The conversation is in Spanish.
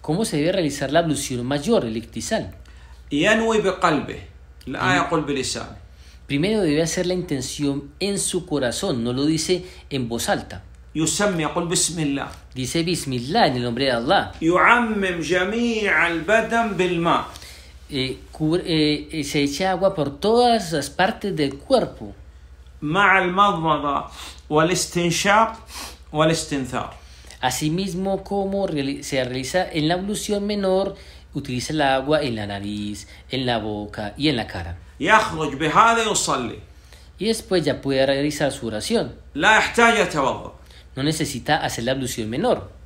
¿Cómo se debe realizar la ablución mayor, el iktizal? Primero debe hacer la intención en su corazón, no lo dice en voz alta. dice Bismillah en el nombre de Allah eh, eh, eh, se echa agua por todas las partes del cuerpo Asimismo, como se realiza en la ablución menor, utiliza el agua en la nariz, en la boca y en la cara. Y después ya puede realizar su oración. No necesita hacer la ablución menor.